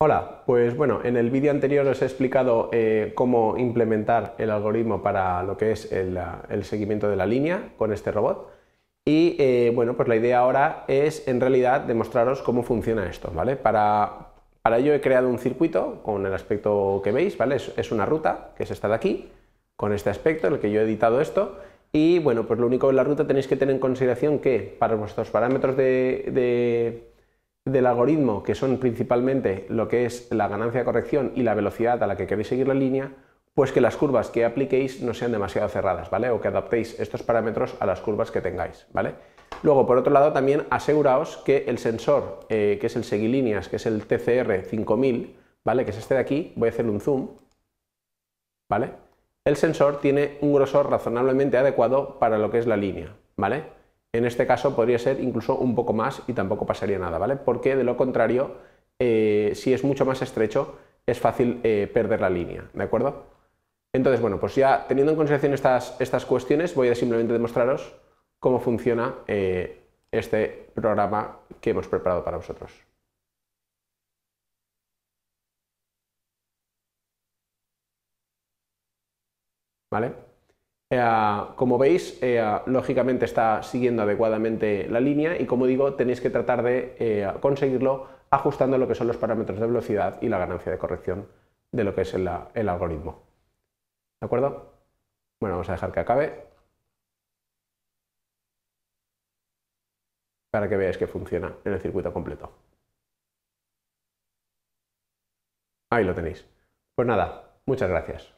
Hola, pues bueno, en el vídeo anterior os he explicado eh, cómo implementar el algoritmo para lo que es el, ah, seguimiento de la línea con este robot. Y eh, bueno, pues la idea ahora es en realidad demostraros cómo funciona esto, ¿vale? Para, para ello he creado un circuito con el aspecto que veis, ¿vale? Es, una ruta, que es esta de aquí, con este aspecto en el que yo he editado esto. Y bueno, pues lo único en la ruta tenéis que tener en consideración que para vuestros parámetros de del algoritmo, que son principalmente lo que es la ganancia de corrección y la velocidad a la que queréis seguir la línea, pues que las curvas que apliquéis no sean demasiado cerradas, ¿vale? O que adaptéis estos parámetros a las curvas que tengáis, ¿vale? Luego, por otro lado, también aseguraos que el sensor, eh, que es el seguilíneas, que es el TCR 5000, ¿vale? Que es este de aquí, voy a hacer un zoom, ¿vale? El sensor tiene un grosor razonablemente adecuado para lo que es la línea, ¿vale? En este caso podría ser incluso un poco más y tampoco pasaría nada, ¿vale? Porque de lo contrario, eh, si es mucho más estrecho, es fácil eh, perder la línea, ¿de acuerdo? Entonces, bueno, pues ya teniendo en consideración estas, estas cuestiones, voy a simplemente demostraros cómo funciona eh, este programa que hemos preparado para vosotros. ¿Vale? Eh, como veis, eh, lógicamente está siguiendo adecuadamente la línea y como digo, tenéis que tratar de eh, conseguirlo ajustando lo que son los parámetros de velocidad y la ganancia de corrección de lo que es el algoritmo. ¿De acuerdo? Bueno, vamos a dejar que acabe para que veáis que funciona en el circuito completo. Ahí lo tenéis. Pues nada, muchas gracias.